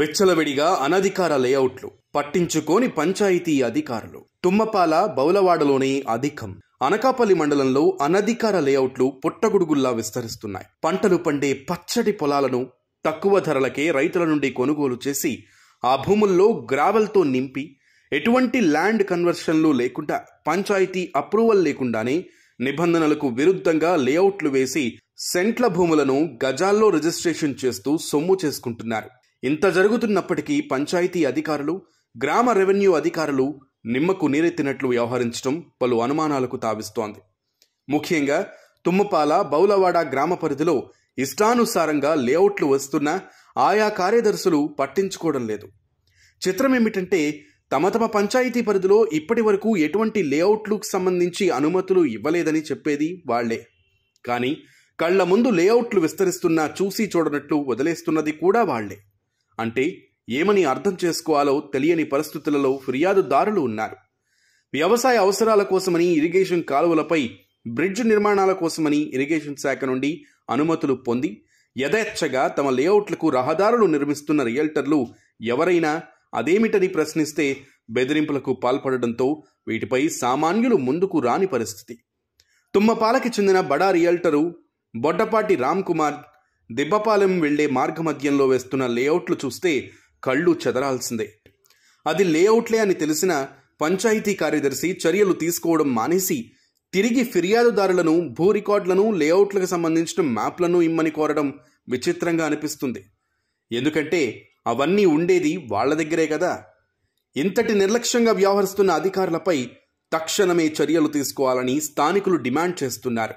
వెచ్చలవిడిగా అనధికార లేఅవుట్లు పట్టించుకోని పంచాయతీ అధికారులు తుమ్మపాల బౌలవాడలోని అధికం అనకాపల్లి మండలంలో అనధికార లేఅవుట్లు పుట్టగుడుగుల్లా విస్తరిస్తున్నాయి పంటలు పండే పచ్చటి పొలాలను తక్కువ ధరలకే రైతుల నుండి కొనుగోలు చేసి ఆ భూముల్లో గ్రావెల్తో నింపి ఎటువంటి ల్యాండ్ కన్వర్షన్లు లేకుండా పంచాయతీ అప్రూవల్ లేకుండానే నిబంధనలకు విరుద్ధంగా లేఅవుట్లు వేసి సెంట్ల భూములను గజాల్లో రిజిస్ట్రేషన్ చేస్తూ సొమ్ము చేసుకుంటున్నారు ఇంత జరుగుతున్నప్పటికీ పంచాయతీ అధికారులు గ్రామ రెవెన్యూ అధికారులు నిమ్మకు నీరెత్తినట్లు వ్యవహరించడం పలు అనుమానాలకు తావిస్తోంది ముఖ్యంగా తుమ్మపాల బౌలవాడ గ్రామ పరిధిలో ఇష్టానుసారంగా లేఅవుట్లు వస్తున్నా ఆయా కార్యదర్శులు పట్టించుకోవడం లేదు చిత్రం ఏమిటంటే తమ తమ పంచాయతీ పరిధిలో ఇప్పటి వరకు ఎటువంటి లేఅవుట్లకు సంబంధించి అనుమతులు ఇవ్వలేదని చెప్పేది వాళ్లే కానీ కళ్ల ముందు లేఅవుట్లు విస్తరిస్తున్నా చూసి చూడనట్లు వదిలేస్తున్నది కూడా వాళ్లే అంటే ఏమని అర్థం చేసుకోవాలో తెలియని పరిస్థితులలో ఫిర్యాదుదారులు ఉన్నారు వ్యవసాయ అవసరాల కోసమని ఇరిగేషన్ కాలువలపై బ్రిడ్జ్ నిర్మాణాల కోసమని ఇరిగేషన్ శాఖ నుండి అనుమతులు పొంది యథేచ్ఛగా తమ లేఅవుట్లకు రహదారులు నిర్మిస్తున్న రియల్టర్లు ఎవరైనా అదేమిటని ప్రశ్నిస్తే బెదిరింపులకు పాల్పడడంతో వీటిపై సామాన్యులు ముందుకు రాని పరిస్థితి తుమ్మపాలకి చెందిన బడా రియల్టరు బొడ్డపాటి రామ్ కుమార్ దిబ్బపాలెం వెళ్లే మార్గమధ్యంలో వేస్తున్న లేఅవుట్లు చూస్తే కళ్ళు చెదరాల్సిందే అది లేఅవుట్లే అని తెలిసిన పంచాయతీ కార్యదర్శి చర్యలు తీసుకోవడం మానేసి తిరిగి ఫిర్యాదుదారులను భూ రికార్డులను లేఅవుట్లకు సంబంధించిన మ్యాప్లను ఇమ్మని కోరడం విచిత్రంగా అనిపిస్తుంది ఎందుకంటే అవన్నీ ఉండేది వాళ్ల దగ్గరే కదా ఇంతటి నిర్లక్ష్యంగా వ్యవహరిస్తున్న అధికారులపై తక్షణమే చర్యలు తీసుకోవాలని స్థానికులు డిమాండ్ చేస్తున్నారు